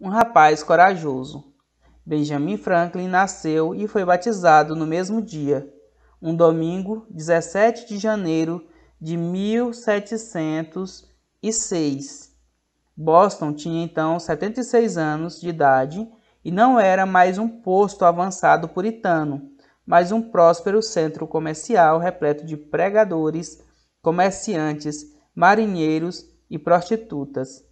um rapaz corajoso. Benjamin Franklin nasceu e foi batizado no mesmo dia, um domingo, 17 de janeiro de 1706. Boston tinha então 76 anos de idade e não era mais um posto avançado puritano, mas um próspero centro comercial repleto de pregadores, comerciantes, marinheiros e prostitutas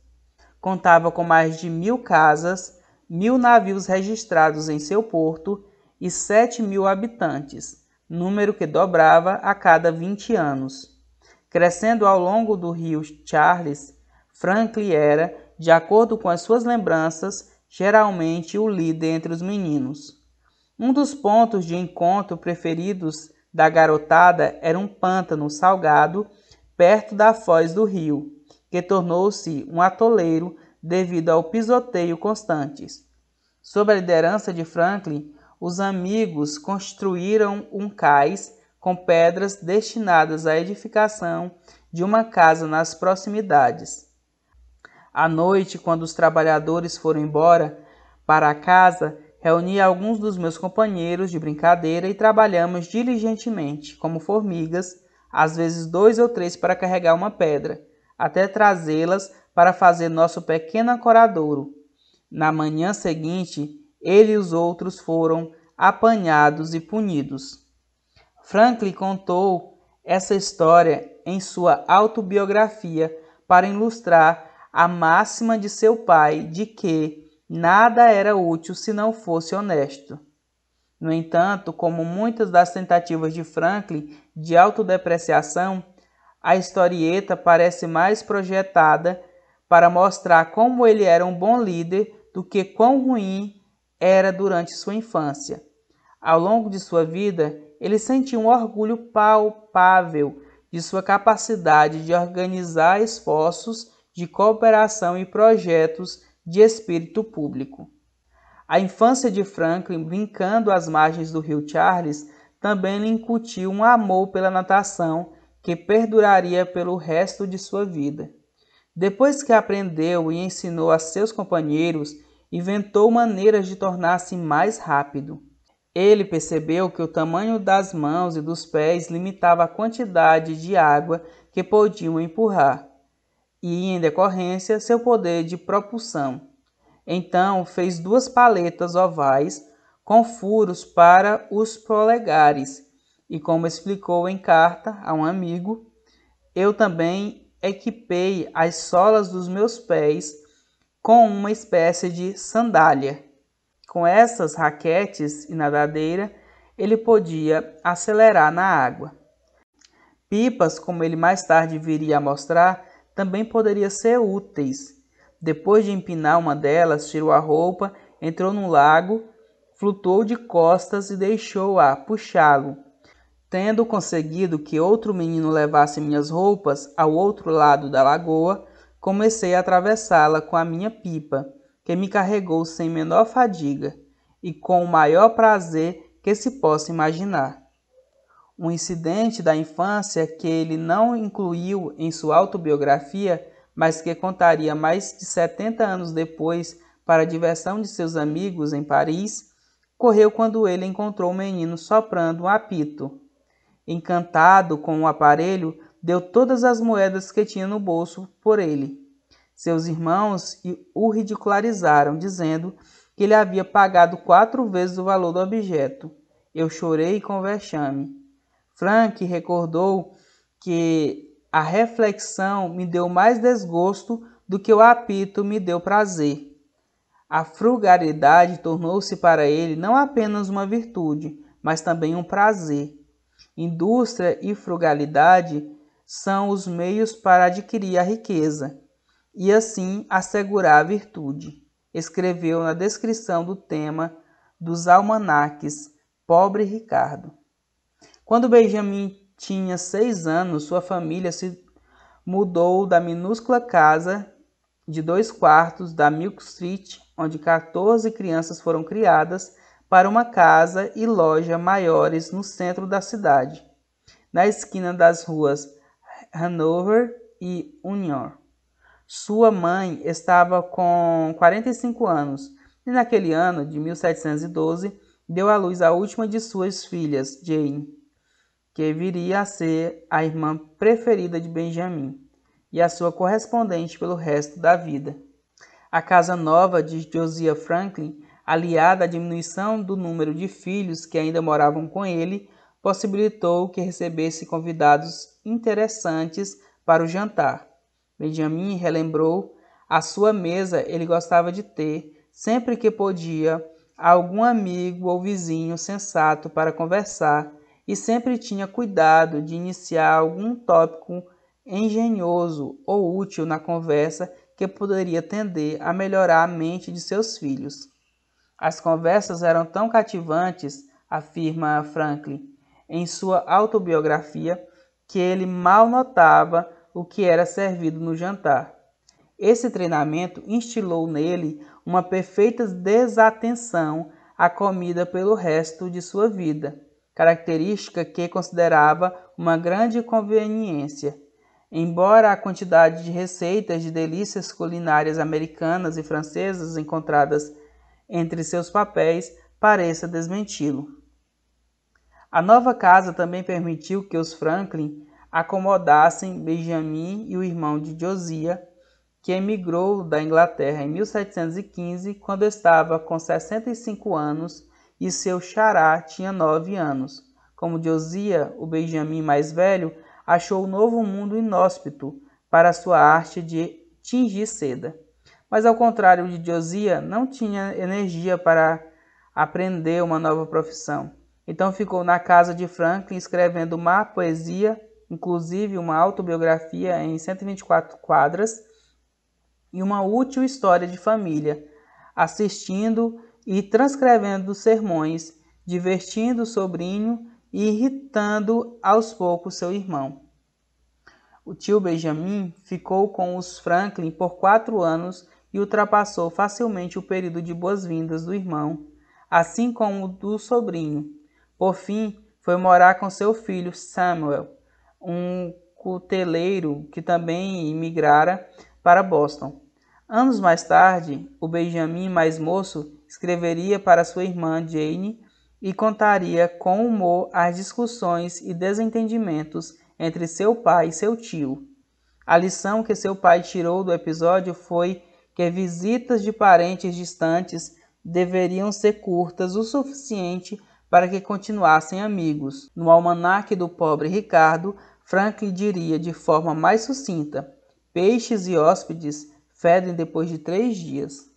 contava com mais de mil casas, mil navios registrados em seu porto e 7 mil habitantes, número que dobrava a cada 20 anos. Crescendo ao longo do rio Charles, Franklin era, de acordo com as suas lembranças, geralmente o líder entre os meninos. Um dos pontos de encontro preferidos da garotada era um pântano salgado perto da foz do rio, que tornou-se um atoleiro devido ao pisoteio constantes. Sob a liderança de Franklin, os amigos construíram um cais com pedras destinadas à edificação de uma casa nas proximidades. À noite, quando os trabalhadores foram embora para a casa, reuni alguns dos meus companheiros de brincadeira e trabalhamos diligentemente, como formigas, às vezes dois ou três para carregar uma pedra até trazê-las para fazer nosso pequeno coradouro. Na manhã seguinte, ele e os outros foram apanhados e punidos. Franklin contou essa história em sua autobiografia para ilustrar a máxima de seu pai de que nada era útil se não fosse honesto. No entanto, como muitas das tentativas de Franklin de autodepreciação, a historieta parece mais projetada para mostrar como ele era um bom líder do que quão ruim era durante sua infância. Ao longo de sua vida, ele sentiu um orgulho palpável de sua capacidade de organizar esforços de cooperação e projetos de espírito público. A infância de Franklin brincando às margens do rio Charles também lhe incutiu um amor pela natação que perduraria pelo resto de sua vida. Depois que aprendeu e ensinou a seus companheiros, inventou maneiras de tornar-se mais rápido. Ele percebeu que o tamanho das mãos e dos pés limitava a quantidade de água que podiam empurrar, e, em decorrência, seu poder de propulsão. Então fez duas paletas ovais com furos para os polegares e como explicou em carta a um amigo, eu também equipei as solas dos meus pés com uma espécie de sandália. Com essas raquetes e nadadeira, ele podia acelerar na água. Pipas, como ele mais tarde viria a mostrar, também poderiam ser úteis. Depois de empinar uma delas, tirou a roupa, entrou no lago, flutuou de costas e deixou-a puxá-lo Tendo conseguido que outro menino levasse minhas roupas ao outro lado da lagoa, comecei a atravessá-la com a minha pipa, que me carregou sem menor fadiga e com o maior prazer que se possa imaginar. Um incidente da infância que ele não incluiu em sua autobiografia, mas que contaria mais de 70 anos depois para a diversão de seus amigos em Paris, correu quando ele encontrou o menino soprando um apito Encantado com o aparelho, deu todas as moedas que tinha no bolso por ele. Seus irmãos o ridicularizaram, dizendo que ele havia pagado quatro vezes o valor do objeto. Eu chorei com vexame. Frank recordou que a reflexão me deu mais desgosto do que o apito me deu prazer. A frugalidade tornou-se para ele não apenas uma virtude, mas também um prazer Indústria e frugalidade são os meios para adquirir a riqueza e assim assegurar a virtude. Escreveu na descrição do tema dos almanaques Pobre Ricardo. Quando Benjamin tinha seis anos, sua família se mudou da minúscula casa de dois quartos da Milk Street, onde 14 crianças foram criadas, para uma casa e loja maiores no centro da cidade, na esquina das ruas Hanover e Union. Sua mãe estava com 45 anos e naquele ano de 1712 deu à luz a última de suas filhas, Jane, que viria a ser a irmã preferida de Benjamin e a sua correspondente pelo resto da vida. A casa nova de Josiah Franklin aliada à diminuição do número de filhos que ainda moravam com ele, possibilitou que recebesse convidados interessantes para o jantar. Benjamin relembrou a sua mesa ele gostava de ter, sempre que podia, algum amigo ou vizinho sensato para conversar e sempre tinha cuidado de iniciar algum tópico engenhoso ou útil na conversa que poderia tender a melhorar a mente de seus filhos. As conversas eram tão cativantes, afirma Franklin em sua autobiografia, que ele mal notava o que era servido no jantar. Esse treinamento instilou nele uma perfeita desatenção à comida pelo resto de sua vida, característica que considerava uma grande conveniência. Embora a quantidade de receitas de delícias culinárias americanas e francesas encontradas entre seus papéis pareça desmenti-lo. A nova casa também permitiu que os Franklin acomodassem Benjamin e o irmão de Josia, que emigrou da Inglaterra em 1715, quando estava com 65 anos e seu xará tinha 9 anos. Como Josia, o Benjamin mais velho, achou o novo mundo inóspito para sua arte de tingir seda mas ao contrário de Josia, não tinha energia para aprender uma nova profissão. Então ficou na casa de Franklin escrevendo má poesia, inclusive uma autobiografia em 124 quadras e uma útil história de família, assistindo e transcrevendo sermões, divertindo o sobrinho e irritando aos poucos seu irmão. O tio Benjamin ficou com os Franklin por quatro anos e ultrapassou facilmente o período de boas-vindas do irmão, assim como o do sobrinho. Por fim, foi morar com seu filho Samuel, um cuteleiro que também imigrara para Boston. Anos mais tarde, o Benjamin, mais moço, escreveria para sua irmã Jane e contaria com humor as discussões e desentendimentos entre seu pai e seu tio. A lição que seu pai tirou do episódio foi que visitas de parentes distantes deveriam ser curtas o suficiente para que continuassem amigos. No almanaque do pobre Ricardo, Franklin diria de forma mais sucinta: peixes e hóspedes fedem depois de três dias.